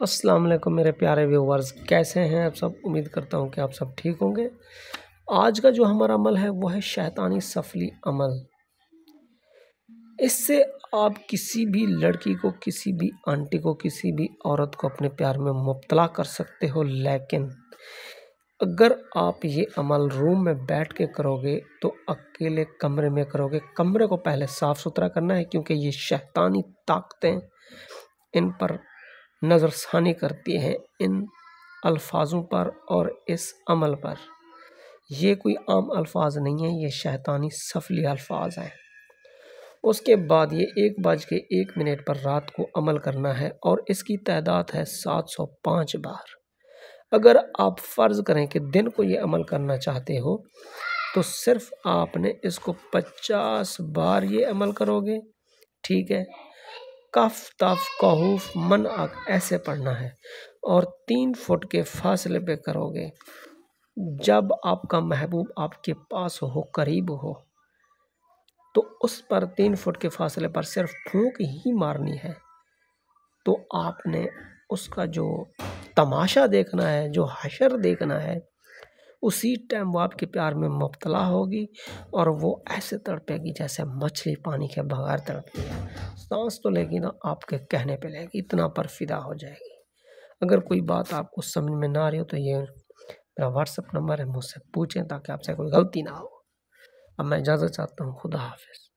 तो अस्सलाम वालेकुम मेरे प्यारे व्यूवर्स कैसे हैं आप सब उम्मीद करता हूँ कि आप सब ठीक होंगे आज का जो हमारा अमल है वो है शैतानी सफली अमल इससे आप किसी भी लड़की को किसी भी आंटी को किसी भी औरत को अपने प्यार में मुबतला कर सकते हो लेकिन अगर आप ये अमल रूम में बैठ के करोगे तो अकेले कमरे में करोगे कमरे को पहले साफ़ सुथरा करना है क्योंकि ये शैतानी ताकतें इन पर नज़रसानी करती हैं इन अल्फाज़ों पर और इस अमल पर ये कोई आम अल्फाज नहीं है ये शैतानी सफली अल्फाज हैं उसके बाद ये एक बज के एक मिनट पर रात को अमल करना है और इसकी तादाद है सात सौ पाँच बार अगर आप फ़र्ज़ करें कि दिन को ये अमल करना चाहते हो तो सिर्फ़ आपने इसको पचास बार ये अमल करोगे ठीक है कफ तफ कहूफ मन अक ऐसे पढ़ना है और तीन फुट के फासले पे करोगे जब आपका महबूब आपके पास हो करीब हो तो उस पर तीन फुट के फासले पर सिर्फ फूंक ही मारनी है तो आपने उसका जो तमाशा देखना है जो हशर देखना है उसी टाइम वो आपके प्यार में मुबतला होगी और वो ऐसे तड़पेगी जैसे मछली पानी के बगैर तड़पती है सांस तो लेगी ना आपके कहने पे लेगी इतना परफिदा हो जाएगी अगर कोई बात आपको समझ में ना आ रही हो तो ये मेरा व्हाट्सअप नंबर है मुझसे पूछें ताकि आपसे कोई गलती ना हो अब मैं इजाज़त चाहता हूँ खुदा हाफिज़